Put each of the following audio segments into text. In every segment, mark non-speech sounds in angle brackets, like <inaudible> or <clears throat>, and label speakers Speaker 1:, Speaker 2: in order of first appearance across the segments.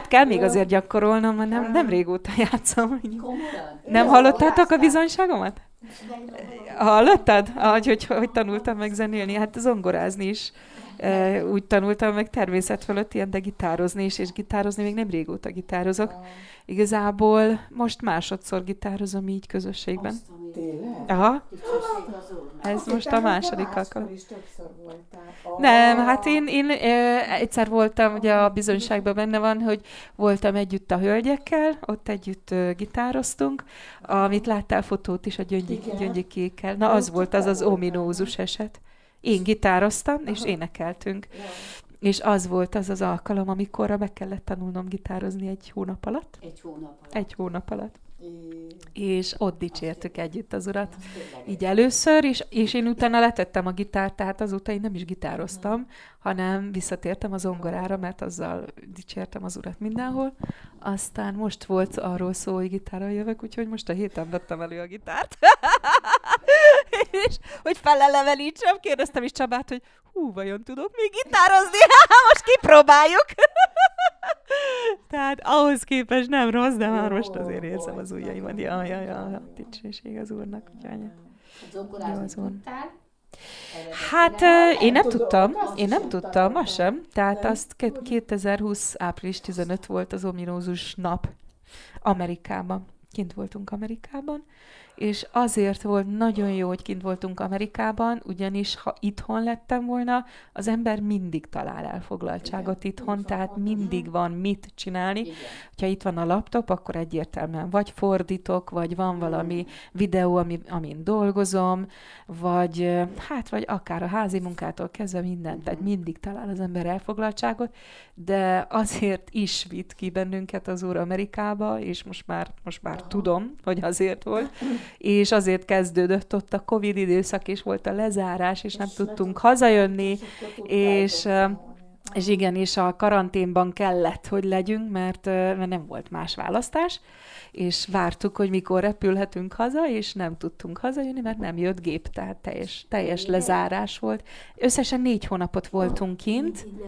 Speaker 1: hát kell még azért gyakorolnom, mert nem, nem régóta játszom. Nem hallottátok a bizonyságomat? Hallottad? Ahogy, hogy, hogy tanultam meg zenélni, hát zongorázni is uh, úgy tanultam meg természet fölött ilyen, de gitározni is, és gitározni még nem régóta gitározok. Oh. Igazából most másodszor gitározom így közösségben. Tényleg? Aha. Ez most a második alkalom. Nem, hát én, én egyszer voltam, ugye a bizonyságban benne van, hogy voltam együtt a hölgyekkel, ott együtt gitároztunk, amit láttál fotót is a gyöngyik, gyöngyik Na az volt az az ominózus eset. Én gitároztam, Aha. és énekeltünk. Ja. És az volt az az alkalom, amikorra meg kellett tanulnom gitározni egy hónap alatt. Egy hónap alatt. Egy hónap alatt. És ott dicsértük Azt együtt az urat. Így először, és, és én utána letettem a gitárt, tehát azóta én nem is gitároztam, hanem visszatértem az ongorára, mert azzal dicsértem az urat mindenhol. Aztán most volt arról szó, hogy gitára jövök, úgyhogy most a héten vettem elő a gitárt. <laughs> és hogy felelevelítsem, kérdeztem is Csabát, hogy hú, vajon tudok még gitározni? <laughs> Hát most kipróbáljuk. <laughs> Tehát ahhoz képest nem rossz, de már most azért érzem az ujjaimat. Ja, ja, ja, ja. dicsőség az úrnak, úgyhogy. Zongorázni tudtál? Hát én nem tudtam, én nem tudtam, ma sem. Tehát azt 2020 április 15 volt az ominózus nap Amerikában kint voltunk Amerikában, és azért volt nagyon jó, hogy kint voltunk Amerikában, ugyanis ha itthon lettem volna, az ember mindig talál elfoglaltságot Igen. itthon, tehát mindig van mit csinálni. Ha itt van a laptop, akkor egyértelműen vagy fordítok, vagy van valami Igen. videó, ami, amin dolgozom, vagy hát, vagy akár a házi munkától kezdve mindent, mhm. tehát mindig talál az ember elfoglaltságot, de azért is vitt ki bennünket az úr Amerikába, és most már, most már tudom, hogy azért volt, és azért kezdődött ott a Covid időszak, és volt a lezárás, és, és nem tudtunk hazajönni, és... És igen, és a karanténban kellett, hogy legyünk, mert, mert nem volt más választás, és vártuk, hogy mikor repülhetünk haza, és nem tudtunk hazajönni, mert nem jött gép, tehát teljes, teljes lezárás volt. Összesen négy hónapot voltunk kint. Így, így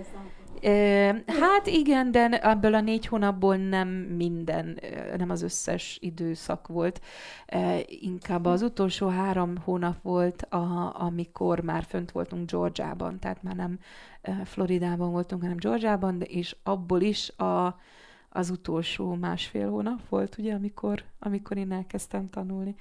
Speaker 1: Hát igen, de ebből a négy hónapból nem minden, nem az összes időszak volt. Inkább az utolsó három hónap volt, a, amikor már fönt voltunk Georgiában, tehát már nem Floridában voltunk, hanem Georgiában, de és abból is a, az utolsó másfél hónap volt, ugye, amikor, amikor én elkezdtem tanulni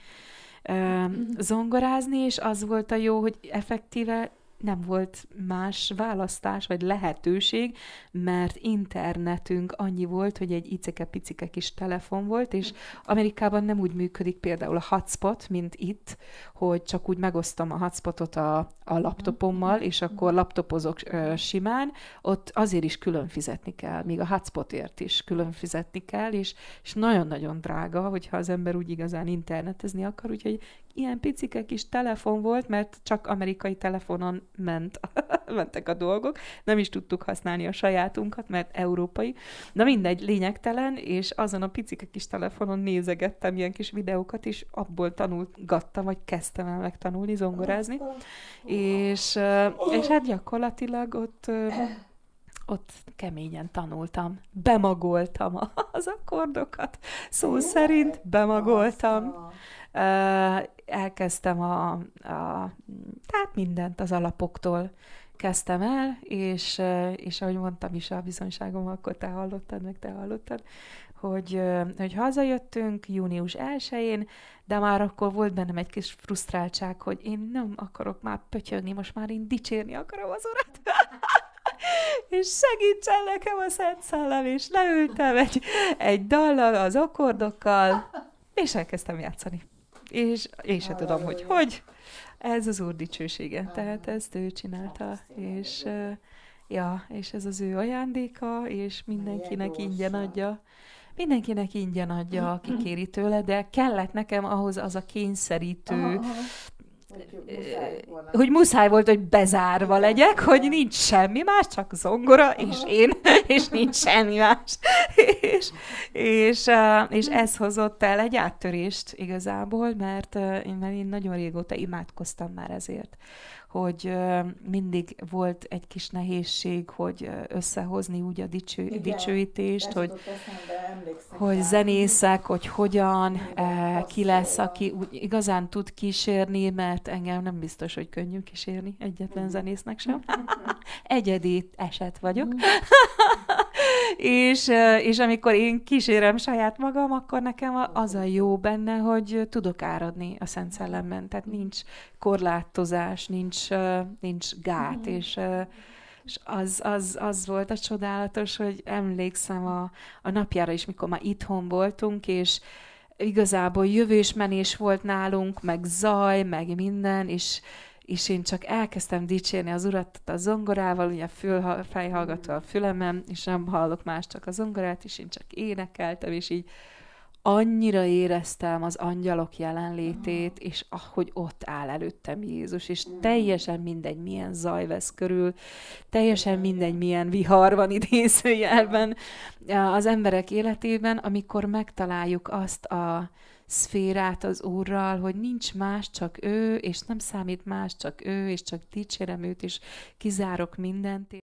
Speaker 1: mhm. zongorázni, és az volt a jó, hogy effektíve nem volt más választás vagy lehetőség, mert internetünk annyi volt, hogy egy icike-picike kis telefon volt, és Amerikában nem úgy működik például a hotspot, mint itt, hogy csak úgy megosztom a hotspotot a, a laptopommal, mhm. és akkor laptopozok ö, simán, ott azért is külön fizetni kell, még a hotspotért is külön fizetni kell, és, és nagyon-nagyon drága, hogyha az ember úgy igazán internetezni akar, úgyhogy ilyen picike kis telefon volt, mert csak amerikai telefonon ment, a <laughs> mentek a dolgok, nem is tudtuk használni a sajátunkat, mert európai. Na mindegy, lényegtelen, és azon a picike kis telefonon nézegettem ilyen kis videókat, és abból tanulgattam, vagy kezdtem el megtanulni zongorázni, és, és hát gyakorlatilag ott ott keményen tanultam, bemagoltam <laughs> az akkordokat, szó szerint bemagoltam. Elkezdtem a, a tehát mindent az alapoktól kezdtem el, és, és ahogy mondtam is a bizonyságom, akkor te hallottad, meg te hallottad, hogy, hogy hazajöttünk június 1-én, de már akkor volt bennem egy kis frusztráltság, hogy én nem akarok már pötyögni, most már én dicsérni akarom az urat. <laughs> és segítsen nekem a Szent Szellem, és leültem egy, egy dallal, az akkordokkal, és elkezdtem játszani. És én se tudom, hogy hogy, ez az Úr dicsősége, tehát ezt ő csinálta, és ja, és ez az ő ajándéka, és mindenkinek ingyen adja. Mindenkinek ingyen adja, aki <clears throat> kéri tőle, de kellett nekem ahhoz az a kényszerítő muszáj hogy muszáj volt, hogy bezárva Igen. legyek, hogy nincs semmi más, csak zongora és én, <laughs> és nincs semmi más. és, és, és hmm. ez hozott el egy áttörést igazából, mert én, mert én nagyon régóta imádkoztam már ezért hogy mindig volt egy kis nehézség, hogy összehozni úgy a dicső, Igen, dicsőítést, hogy, hogy zenészek, hogy hogyan, Igen tényleg ki lesz, aki úgy igazán tud kísérni, mert engem nem biztos, hogy könnyű kísérni egyetlen mhm. zenésznek sem. <laughs> Egyedi eset vagyok. Mhm. <laughs> és, és amikor én kísérem saját magam, akkor nekem az a jó benne, hogy tudok áradni a Szent Szellemben. Tehát mhm. nincs korlátozás, nincs, nincs gát, és és az, az, az volt a csodálatos, hogy emlékszem a, a napjára is, mikor már itthon voltunk, és igazából jövős menés volt nálunk, meg zaj, meg minden, és, és én csak elkezdtem dicsérni az urat a zongorával, ugye fül, fejhallgató a fülemem, és nem hallok más, csak a zongorát, és én csak énekeltem, és így annyira éreztem az angyalok jelenlétét, és ahogy ott áll előttem Jézus, és teljesen mindegy, milyen zaj vesz körül, teljesen mindegy, milyen vihar van idézőjelben eh, az emberek életében, amikor megtaláljuk azt a szférát az Úrral, hogy nincs más, csak ő, és nem számít más, csak ő, és csak dicsérem őt, és kizárok mindent.